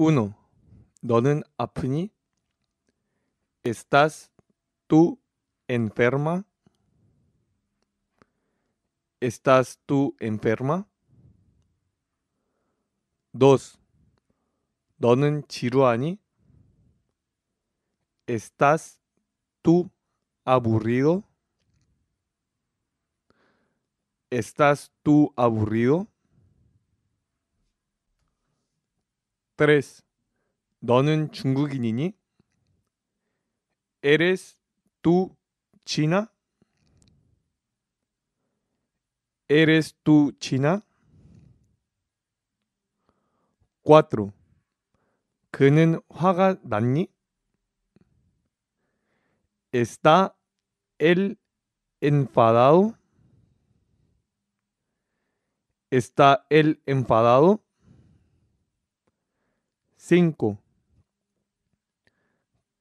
1. ¿Donen apni? ¿Estás tú enferma? ¿Estás tú enferma? 2. ¿Donen chiruani? ¿Estás tú aburrido? ¿Estás tú aburrido? Tres. 너는 중국인이니? Eres tú china? Eres tú china? Cuatro. 그는 화가 났니? Está él enfadado? Está él enfadado? cinco.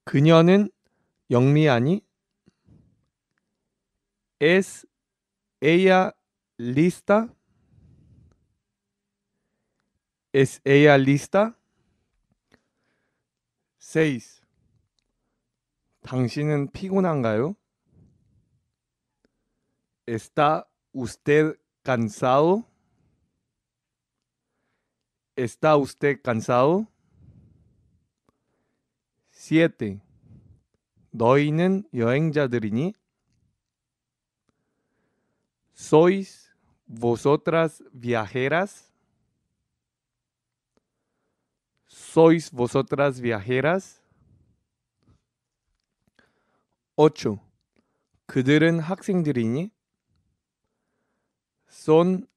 그녀는 영리하니? es ella lista? es ella lista? 6. 당신은 피곤한가요? está usted cansado? está usted cansado? 7. 너희는 여행자들이니? ¿Sois vosotras viajeras? ¿Sois vosotras viajeras? 8. 그들은 학생들이니? ¿Son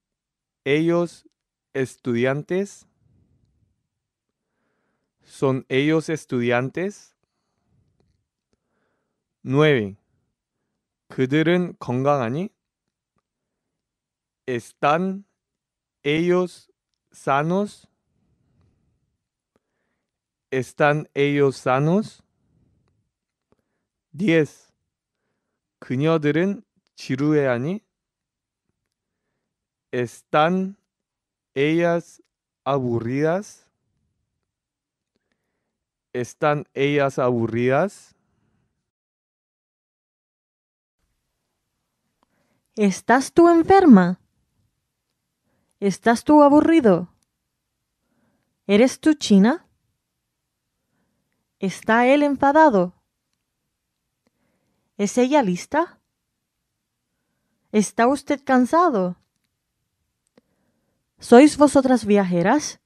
ellos estudiantes? ¿Son ellos estudiantes? 9. 그들은 건강하니? ¿Están ellos sanos? ¿Están ellos sanos? 10. 그녀들은 지루해하니? ¿Están ellas aburridas? ¿Están ellas aburridas? ¿Estás tú enferma? ¿Estás tú aburrido? ¿Eres tú china? ¿Está él enfadado? ¿Es ella lista? ¿Está usted cansado? ¿Sois vosotras viajeras?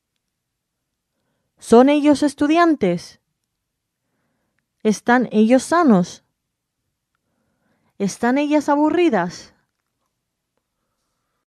¿Son ellos estudiantes? ¿Están ellos sanos? ¿Están ellas aburridas?